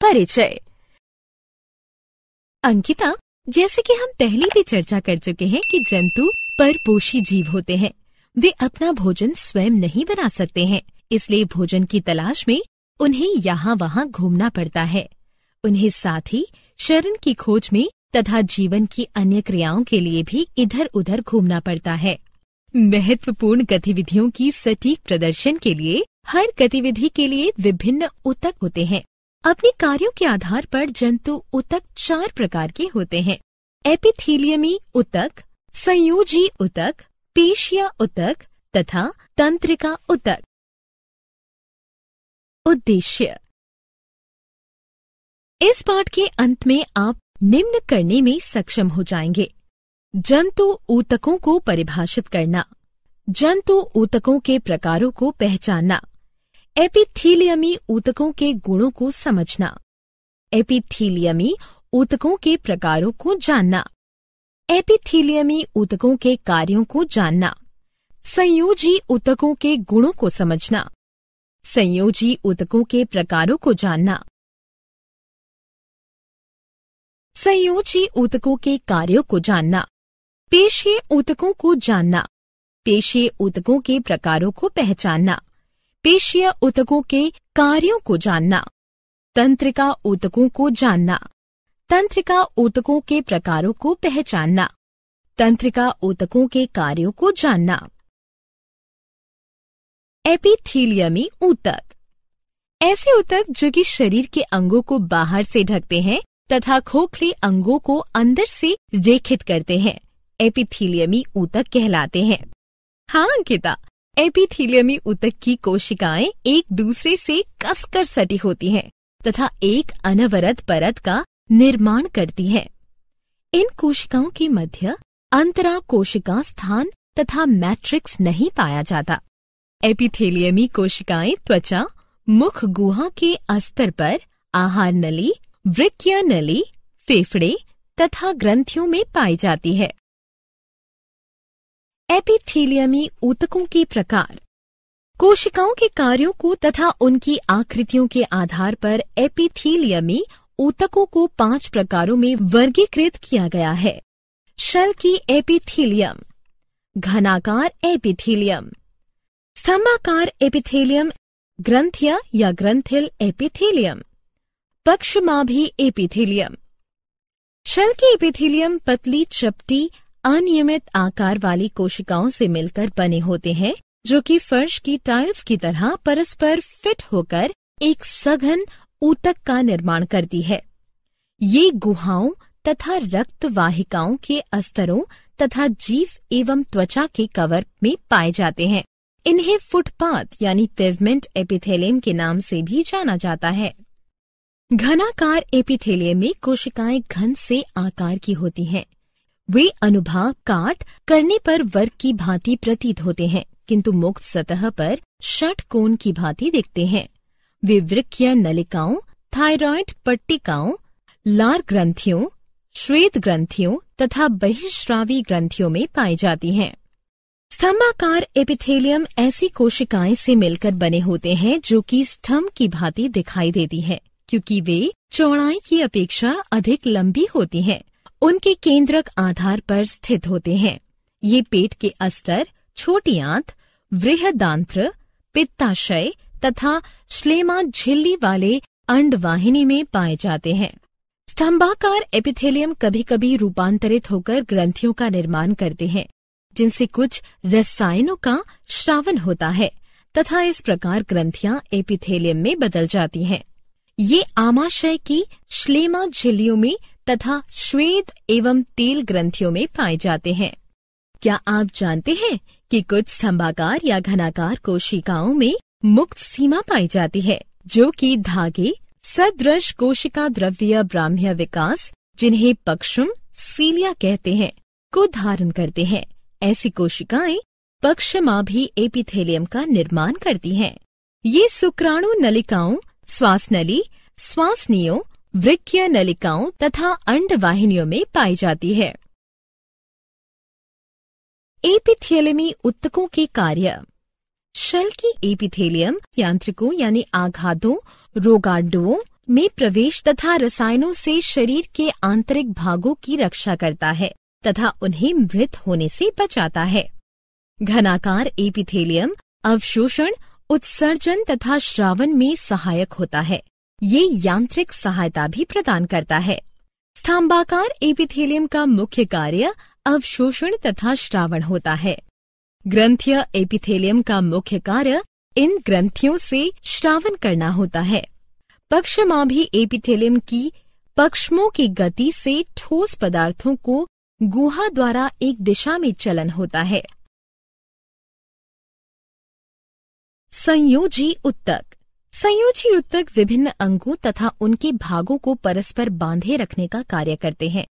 परिचय अंकिता जैसे कि हम पहले भी चर्चा कर चुके हैं कि जंतु परपोषी जीव होते हैं वे अपना भोजन स्वयं नहीं बना सकते हैं इसलिए भोजन की तलाश में उन्हें यहाँ वहाँ घूमना पड़ता है उन्हें साथ ही शरण की खोज में तथा जीवन की अन्य क्रियाओं के लिए भी इधर उधर घूमना पड़ता है महत्वपूर्ण गतिविधियों की सटीक प्रदर्शन के लिए हर गतिविधि के लिए विभिन्न उतक होते हैं अपने कार्यों के आधार पर जंतु उतक चार प्रकार के होते हैं एपिथीलियमी उतक संयोजी उतक पेशिया उतक तथा तंत्रिका उतक उद्देश्य इस पाठ के अंत में आप निम्न करने में सक्षम हो जाएंगे जंतु ऊतकों को परिभाषित करना जंतु ऊतकों के प्रकारों को पहचानना एपिथीलियमी ऊतकों के गुणों को समझना एपिथीलियमी ऊतकों के प्रकारों को जानना एपिथीलियमी ऊतकों के कार्यों को जानना संयोजी ऊतकों के गुणों को समझना संयोजी ऊतकों के प्रकारों को जानना संयोजी ऊतकों के कार्यों को जानना पेशे ऊतकों को जानना पेशे ऊतकों के प्रकारों को पहचानना पेशीय ऊतकों के कार्यों को जानना तंत्रिका ऊतकों को जानना तंत्रिका ऊतकों के प्रकारों को पहचानना तंत्रिका ऊतकों के कार्यों को जानना एपिथीलियमी ऊतक ऐसे ऊतक जो कि शरीर के अंगों को बाहर से ढकते हैं तथा खोखले अंगों को अंदर से रेखित करते हैं एपिथीलियमी ऊतक कहलाते हैं हाँ अंकिता एपिथीलियमी ऊतक की कोशिकाएं एक दूसरे से कसकर सटी होती हैं तथा एक अनवरत परत का निर्माण करती हैं। इन कोशिकाओं के मध्य अंतरा कोशिका स्थान तथा मैट्रिक्स नहीं पाया जाता एपिथेलियमी कोशिकाएं त्वचा मुख गुहा के अस्तर पर आहार नली वृक्क या नली फेफड़े तथा ग्रंथियों में पाई जाती है एपिथीलियमी ऊतकों के प्रकार कोशिकाओं के कार्यों को तथा उनकी आकृतियों के आधार पर एपिथीलियमी ऊतकों को पांच प्रकारों में वर्गीकृत किया गया है शल की एपिथीलियम घनाकार एपिथीलियम स्तंभाकार एपिथीलियम ग्रंथिया या ग्रंथिल एपिथीलियम भी एपिथिलियम शल की एपिथिलियम पतली चपटी अनियमित आकार वाली कोशिकाओं से मिलकर बने होते हैं जो कि फर्श की टाइल्स की तरह परस्पर फिट होकर एक सघन ऊतक का निर्माण करती है ये गुहाओं तथा रक्त वाहिकाओं के अस्तरों तथा जीव एवं त्वचा के कवर में पाए जाते हैं इन्हें फुटपाथ यानी पेवमेंट एपिथेलियम के नाम से भी जाना जाता है घनाकार एपिथेलियम में कोशिकाएं घन से आकार की होती हैं। वे अनुभाग काट करने पर वर्ग की भांति प्रतीत होते हैं किंतु मुक्त सतह पर शट कोण की भांति दिखते हैं वे वृक्कीय नलिकाओं थायराइड पट्टिकाओं लार ग्रंथियों श्वेत ग्रंथियों तथा बहिश्रावी ग्रंथियों में पाई जाती हैं। स्तंभाकार एपिथेलियम ऐसी कोशिकाएं से मिलकर बने होते हैं जो कि स्तंभ की भांति दिखाई देती है क्योंकि वे चौड़ाई की अपेक्षा अधिक लंबी होती हैं उनके केंद्रक आधार पर स्थित होते हैं ये पेट के अस्तर छोटी आंत वृहदांत्र पित्ताशय तथा श्लेमा झिल्ली वाले अंडवाहिनी में पाए जाते हैं स्तंभाकार एपिथेलियम कभी कभी रूपांतरित होकर ग्रंथियों का निर्माण करते हैं जिनसे कुछ रसायनों का श्रावण होता है तथा इस प्रकार ग्रंथियां एपिथेलियम में बदल जाती हैं ये आमाशय की श्लेमा झिल्लियों में तथा श्वेत एवं तेल ग्रंथियों में पाए जाते हैं क्या आप जानते हैं कि कुछ स्तंभाकार या घनाकार कोशिकाओं में मुक्त सीमा पाई जाती है जो कि धागे सदृश कोशिका द्रव्य ब्राह्म्य विकास जिन्हें पक्षुम सीलिया कहते हैं को धारण करते हैं ऐसी कोशिकाएं पक्षमा भी एपिथेलियम का निर्माण करती हैं। ये सुक्राणु नलिकाओं श्वास नली श्वास वृक्ष नलिकाओं तथा अंड वाहिनियों में पाई जाती है एपिथेलियमी उत्तकों के कार्य शल की एपिथेलियम यांत्रिकों यानी आघातों रोगाडुओं में प्रवेश तथा रसायनों से शरीर के आंतरिक भागों की रक्षा करता है तथा उन्हें मृत होने से बचाता है घनाकार एपिथेलियम अवशोषण उत्सर्जन तथा श्रावण में सहायक होता है ये यांत्रिक सहायता भी प्रदान करता है स्तंभाकार एपिथेलियम का मुख्य कार्य अवशोषण तथा श्रावण होता है ग्रंथिय एपिथेलियम का मुख्य कार्य इन ग्रंथियों से श्रावण करना होता है पक्षमा भी एपिथेलियम की पक्षमों की गति से ठोस पदार्थों को गुहा द्वारा एक दिशा में चलन होता है संयोजी उत्तक संयोजी उत्तक विभिन्न अंगों तथा उनके भागों को परस्पर बांधे रखने का कार्य करते हैं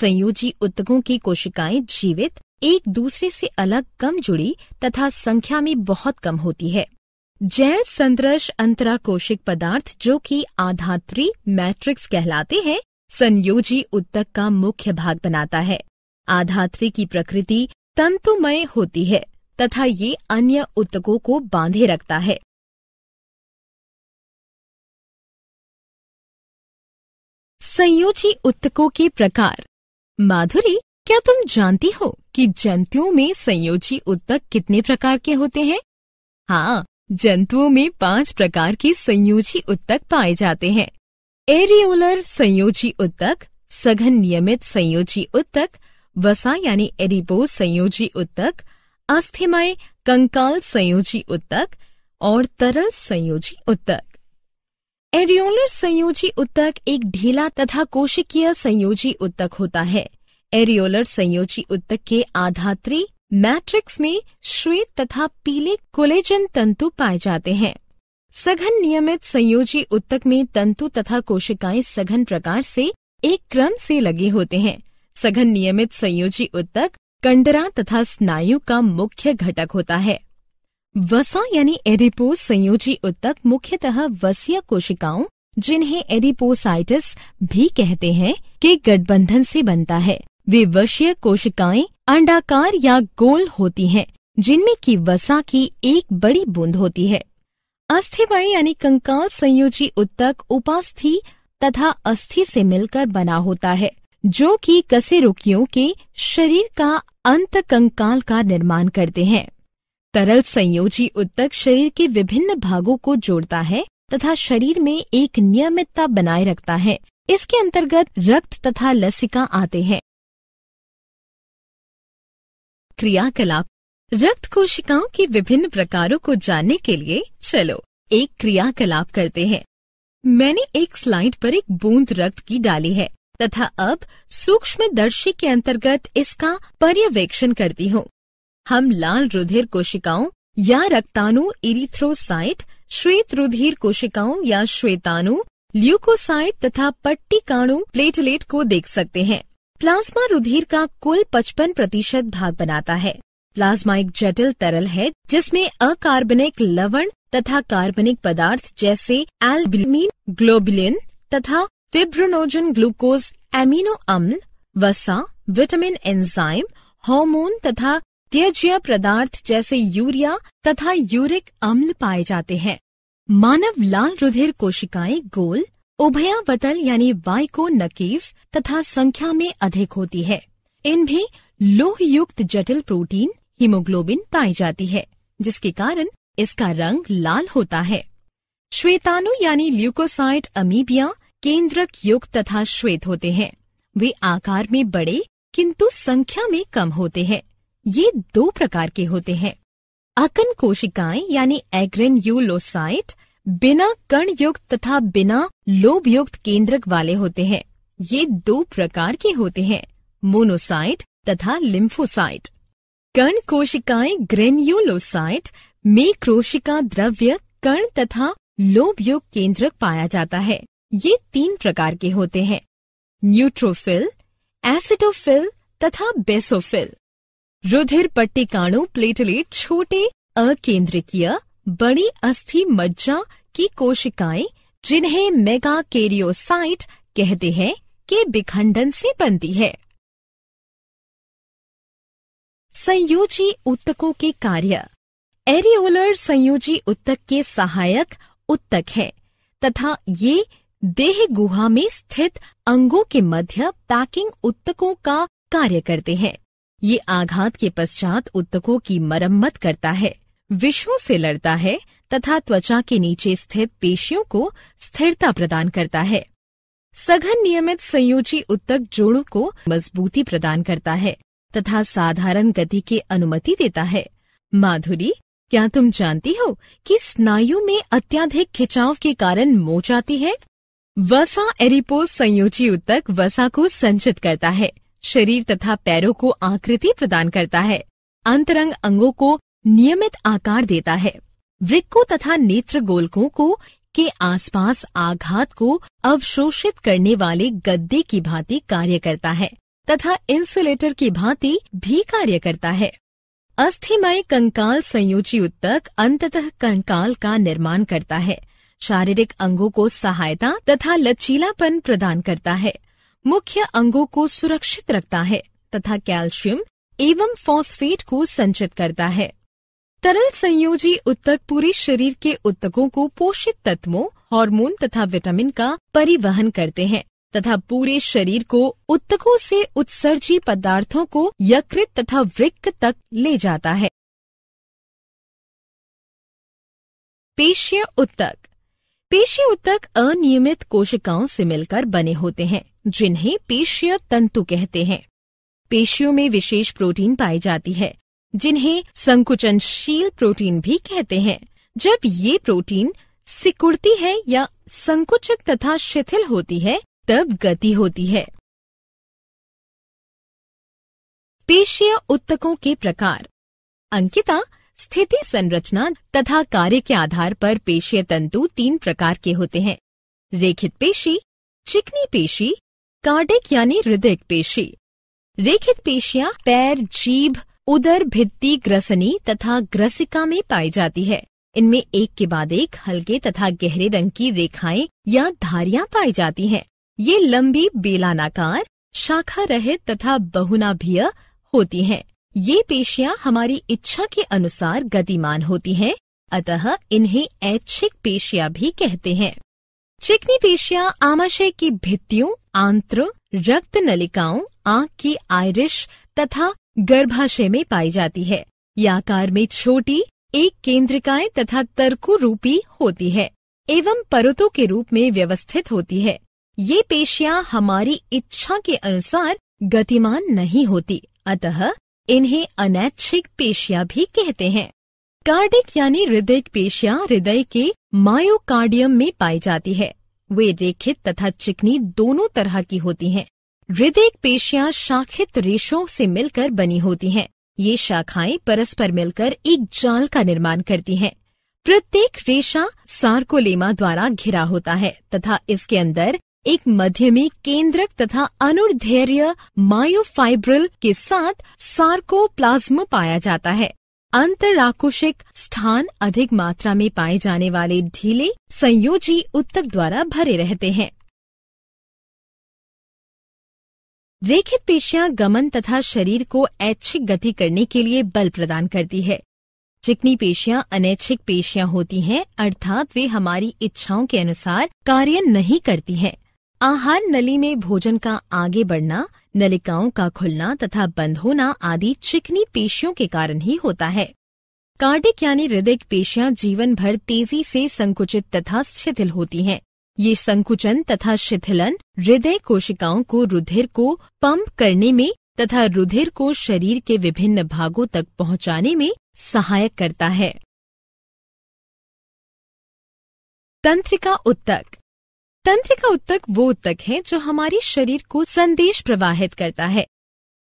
संयोजी उत्तकों की कोशिकाएं जीवित एक दूसरे से अलग कम जुड़ी तथा संख्या में बहुत कम होती है जैव संतरस अंतरा कोशिक पदार्थ जो कि आधात्री मैट्रिक्स कहलाते हैं संयोजी उत्तक का मुख्य भाग बनाता है आधात्री की प्रकृति तंतुमय होती है तथा ये अन्य उत्तकों को बांधे रखता है संयोजी उत्तकों के प्रकार माधुरी क्या तुम जानती हो कि जंतुओं में संयोजी उत्तक कितने प्रकार के होते हैं हाँ जंतुओं में पांच प्रकार के संयोजी उत्तक पाए जाते हैं एरियोलर संयोजी उत्तक सघन नियमित संयोजी उत्तक वसा यानी एरिपोज संयोजी उत्तक अस्थिमय कंकाल संयोजी उत्तक और तरल संयोजी उत्तक एरियोलर संयोजी उत्तक एक ढीला तथा कोशिकीय संयोजी उत्तक होता है एरियोलर संयोजी उत्तक के आधात्री मैट्रिक्स में श्वेत तथा पीले कोलेजन तंतु पाए जाते हैं सघन नियमित संयोजी उत्तक में तंतु तथा कोशिकाएं सघन प्रकार से एक क्रम से लगे होते हैं सघन नियमित संयोजी उत्तक कंडरा तथा स्नायु का मुख्य घटक होता है वसा यानी एडिपोस संयोजी उत्तक मुख्यतः वसीय कोशिकाओं जिन्हें एडिपोसाइटिस भी कहते हैं के गठबंधन से बनता है वे वशीय कोशिकाएं अंडाकार या गोल होती हैं जिनमें की वसा की एक बड़ी बूंद होती है अस्थिवाय यानी कंकाल संयोजी उत्तक उपास्थि तथा अस्थि से मिलकर बना होता है जो कि कसेरुकियों के शरीर का अंत कंकाल का निर्माण करते हैं तरल संयोजी उत्तक शरीर के विभिन्न भागों को जोड़ता है तथा शरीर में एक नियमितता बनाए रखता है इसके अंतर्गत रक्त तथा लसिका आते हैं क्रियाकलाप रक्त कोशिकाओं के विभिन्न प्रकारों को जानने के लिए चलो एक क्रियाकलाप करते हैं मैंने एक स्लाइड पर एक बूंद रक्त की डाली है तथा अब सूक्ष्म दर्शी के अंतर्गत इसका पर्यवेक्षण करती हूँ हम लाल रुधिर कोशिकाओं या रक्ताणु इरिथ्रोसाइट श्वेत रुधिर कोशिकाओं या श्वेताणु ल्यूकोसाइट तथा पट्टी काणु प्लेटलेट को देख सकते हैं प्लाज्मा रुधिर का कुल 55 प्रतिशत भाग बनाता है प्लाज्मा एक जटिल तरल है जिसमें अकार्बनिक लवण तथा कार्बनिक पदार्थ जैसे एल्बुमिन ग्लोबिलिन तथा फिब्रोनोजन ग्लूकोज एमिनो अम्ल वसा विटामिन एंजाइम हार्मोन तथा त्यज्य पदार्थ जैसे यूरिया तथा यूरिक अम्ल पाए जाते हैं मानव लाल रुधिर कोशिकाएं गोल उभयावतल यानी वाइको नकीफ तथा संख्या में अधिक होती है इनमें लोहयुक्त जटिल प्रोटीन हीमोग्लोबिन पाई जाती है जिसके कारण इसका रंग लाल होता है श्वेतानु यानी ल्यूकोसाइट अमीबिया केंद्रक युक्त तथा श्वेत होते हैं वे आकार में बड़े किंतु संख्या में कम होते हैं ये दो प्रकार के होते हैं अकन कोशिकाएं यानी एग्रेन यूलोसाइट बिना कण युक्त तथा बिना लोभ युक्त केंद्रक वाले होते हैं ये दो प्रकार के होते हैं मोनोसाइट तथा लिम्फोसाइट कण कोशिकाएं ग्रेन्यूलोसाइट में क्रोशिका द्रव्य कण तथा लोभ युक्त केंद्रक पाया जाता है ये तीन प्रकार के होते हैं न्यूट्रोफिल एसिडोफिल तथा बेसोफिल रुधिर पट्टिकाणु प्लेटलेट छोटे अकेंद्रिकीय बड़ी अस्थि मज्जा की कोशिकाएं जिन्हें मेगा केरियोसाइट कहते हैं के विखंडन से बनती है संयोजी उत्तकों के कार्य एरियोलर संयोजी उत्तक के सहायक उत्तक है तथा ये देह गुहा में स्थित अंगों के मध्य पैकिंग उत्तकों का कार्य करते हैं ये आघात के पश्चात उत्तकों की मरम्मत करता है विषों से लड़ता है तथा त्वचा के नीचे स्थित पेशियों को स्थिरता प्रदान करता है सघन नियमित संयोजी उत्तक जोड़ों को मजबूती प्रदान करता है तथा साधारण गति के अनुमति देता है माधुरी क्या तुम जानती हो कि स्नायु में अत्याधिक खिंचाव के कारण मोच आती है वसा एरिपोज संयोजी उत्तक वसा को संचित करता है शरीर तथा पैरों को आकृति प्रदान करता है अंतरंग अंगों को नियमित आकार देता है वृक्कों तथा नेत्र गोलकों को के आसपास आघात को अवशोषित करने वाले गद्दे की भांति कार्य करता है तथा इंसुलेटर की भांति भी कार्य करता है अस्थिमय कंकाल संयोजी उत्तक अंततः कंकाल का निर्माण करता है शारीरिक अंगों को सहायता तथा लचीलापन प्रदान करता है मुख्य अंगों को सुरक्षित रखता है तथा कैल्शियम एवं फॉस्फेट को संचित करता है तरल संयोजी उत्तक पूरे शरीर के उत्तकों को पोषित तत्वों हार्मोन तथा विटामिन का परिवहन करते हैं तथा पूरे शरीर को उत्तकों से उत्सर्जी पदार्थों को यकृत तथा वृक्क तक ले जाता है पेशीय उत्तक पेशी उत्तक अनियमित कोशिकाओं से मिलकर बने होते हैं जिन्हें पेशीय तंतु कहते हैं पेशियों में विशेष प्रोटीन पाई जाती है जिन्हें संकुचनशील प्रोटीन भी कहते हैं जब ये प्रोटीन सिकुड़ती है या संकुचित तथा शिथिल होती है तब गति होती है पेशीय उत्तकों के प्रकार अंकिता स्थिति संरचना तथा कार्य के आधार पर पेशीय तंतु तीन प्रकार के होते हैं रेखित पेशी चिकनी पेशी कार्डिक यानी हृदय पेशी रेखित पेशियां पैर जीभ उदर भित्ति ग्रसनी तथा ग्रसिका में पाई जाती है इनमें एक के बाद एक हल्के तथा गहरे रंग की रेखाएं या धारियां पाई जाती हैं। ये लंबी बेलानाकार शाखा रहित तथा बहुनाभीय होती हैं। ये पेशियां हमारी इच्छा के अनुसार गतिमान होती हैं अतः इन्हें ऐच्छिक पेशियां भी कहते हैं चिकनी पेशियां आमाशय की भित्तियों आंत्र रक्त नलिकाओं आंख की आयरिश तथा गर्भाशय में पाई जाती है याकार में छोटी एक केंद्रिकाएं तथा तर्कु रूपी होती है एवं परतों के रूप में व्यवस्थित होती है ये पेशियां हमारी इच्छा के अनुसार गतिमान नहीं होती अतः इन्हें अनैच्छिक पेशियां भी कहते हैं कार्डिक यानी हृदय पेशियां हृदय के मायोकार्डियम में पाई जाती है वे रेखित तथा चिकनी दोनों तरह की होती हैं। हृदय पेशियां शाखित रेशों से मिलकर बनी होती हैं। ये शाखाएं परस्पर मिलकर एक जाल का निर्माण करती हैं। प्रत्येक रेशा सार्कोलेमा द्वारा घिरा होता है तथा इसके अंदर एक मध्य में केंद्रक तथा अनुर्धैर्य मायोफाइब्रिल के साथ सार्कोप्लाज्म पाया जाता है अंतराकुशिक स्थान अधिक मात्रा में पाए जाने वाले ढीले संयोजी उत्तक द्वारा भरे रहते हैं रेखित पेशियां गमन तथा शरीर को ऐच्छिक गति करने के लिए बल प्रदान करती है चिकनी पेशियां अनैच्छिक पेशियां होती हैं अर्थात वे हमारी इच्छाओं के अनुसार कार्य नहीं करती हैं आहार नली में भोजन का आगे बढ़ना नलिकाओं का खुलना तथा बंद होना आदि चिकनी पेशियों के कारण ही होता है कार्डिक यानी हृदय पेशियां जीवन भर तेजी से संकुचित तथा शिथिल होती हैं। ये संकुचन तथा शिथिलन हृदय कोशिकाओं को रुधिर को पंप करने में तथा रुधिर को शरीर के विभिन्न भागों तक पहुंचाने में सहायक करता है तंत्रिका उत्तक तंत्रिका उत्तक वो उत्तक है जो हमारे शरीर को संदेश प्रवाहित करता है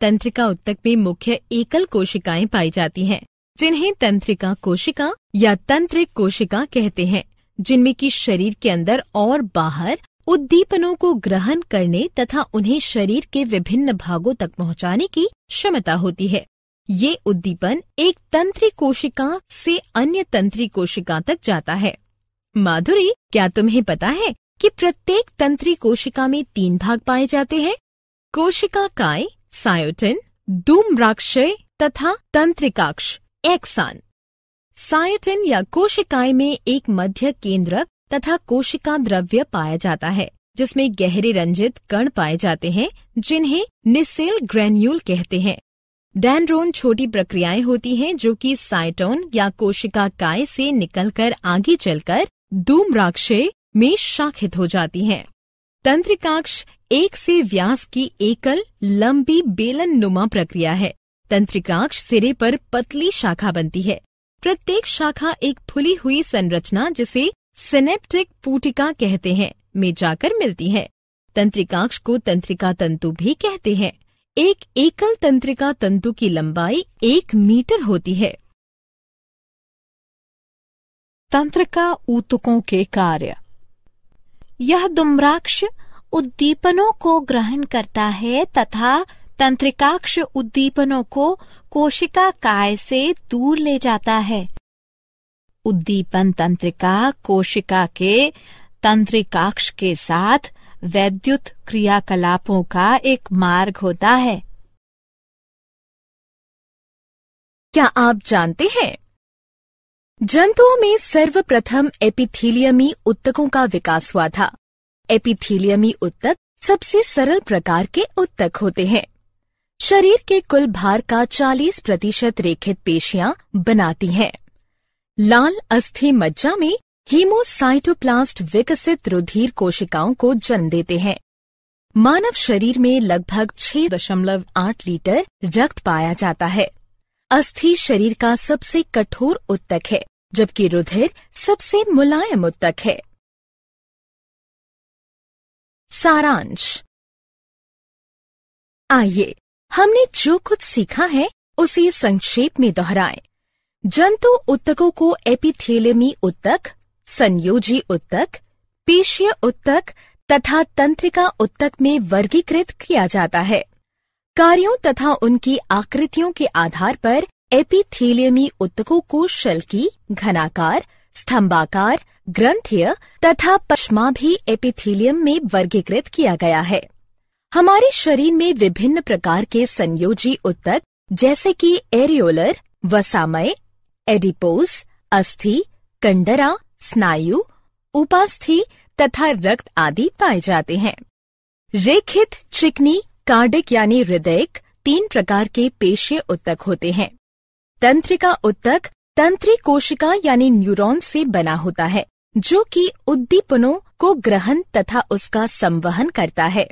तंत्रिका उत्तक में मुख्य एकल कोशिकाएं पाई जाती हैं, जिन्हें तंत्रिका कोशिका या तंत्रिक कोशिका कहते हैं जिनमें की शरीर के अंदर और बाहर उद्दीपनों को ग्रहण करने तथा उन्हें शरीर के विभिन्न भागों तक पहुंचाने की क्षमता होती है ये उद्दीपन एक तंत्री कोशिका से अन्य तंत्री कोशिका तक जाता है माधुरी क्या तुम्हें पता है कि प्रत्येक तंत्री कोशिका में तीन भाग पाए जाते हैं कोशिका काय सायोटिन दूम्राक्षय तथा तंत्रिकाक्ष एक्सान सायोटिन या कोशिकाएं में एक मध्य केंद्रक तथा कोशिका द्रव्य पाया जाता है जिसमें गहरे रंजित कण पाए जाते हैं जिन्हें निसेल ग्रेन्यूल कहते हैं डैंड्रोन छोटी प्रक्रियाएं होती हैं जो कि साइटोन या कोशिका काय से निकलकर आगे चलकर धूम्राक्षय में शाखित हो जाती हैं। तंत्रिकाक्ष एक से व्यास की एकल लंबी बेलन नुमा प्रक्रिया है तंत्रिकाक्ष सिरे पर पतली शाखा बनती है प्रत्येक शाखा एक फुली हुई संरचना जिसे सिनेप्टिक पूटिका कहते हैं में जाकर मिलती है तंत्रिकाक्ष को तंत्रिका तंतु भी कहते हैं एक एकल तंत्रिका तंतु की लंबाई एक मीटर होती है तंत्रिका ऊतकों के कार्य यह दुम्राक्ष उद्दीपनों को ग्रहण करता है तथा तंत्रिकाक्ष उद्दीपनों को कोशिका काय से दूर ले जाता है उद्दीपन तंत्रिका कोशिका के तंत्रिकाक्ष के साथ वैद्युत क्रियाकलापों का एक मार्ग होता है क्या आप जानते हैं जंतुओं में सर्वप्रथम एपिथीलियमी उत्तकों का विकास हुआ था एपिथीलियमी उत्तक सबसे सरल प्रकार के उत्तक होते हैं शरीर के कुल भार का 40 प्रतिशत रेखित पेशियां बनाती हैं लाल अस्थि मज्जा में हीमोसाइटोप्लास्ट विकसित रुधिर कोशिकाओं को जन्म देते हैं मानव शरीर में लगभग 6.8 लीटर रक्त पाया जाता है अस्थि शरीर का सबसे कठोर उत्तक है जबकि रुधिर सबसे मुलायम उत्तक है सारांश आइए हमने जो कुछ सीखा है उसे संक्षेप में दोहराएं। जंतु उत्तकों को एपिथेलेमी उत्तक संयोजी उत्तक पेशीय उत्तक तथा तंत्रिका उत्तक में वर्गीकृत किया जाता है कार्यों तथा उनकी आकृतियों के आधार पर एपिथेलियमी उत्तकों को शल्की घनाकार स्तंभाकार ग्रंथिय तथा पश्मा भी एपिथेलियम में वर्गीकृत किया गया है हमारे शरीर में विभिन्न प्रकार के संयोजी उत्तक जैसे कि एरियोलर वसामय एडिपोस अस्थि कंडरा स्नायु उपास्थि तथा रक्त आदि पाए जाते हैं रेखित चिकनी कार्डिक यानी हृदयक तीन प्रकार के पेशे उत्तक होते हैं तंत्रिका उत्तक तंत्री कोशिका यानी न्यूरॉन से बना होता है जो कि उद्दीपनों को ग्रहण तथा उसका संवहन करता है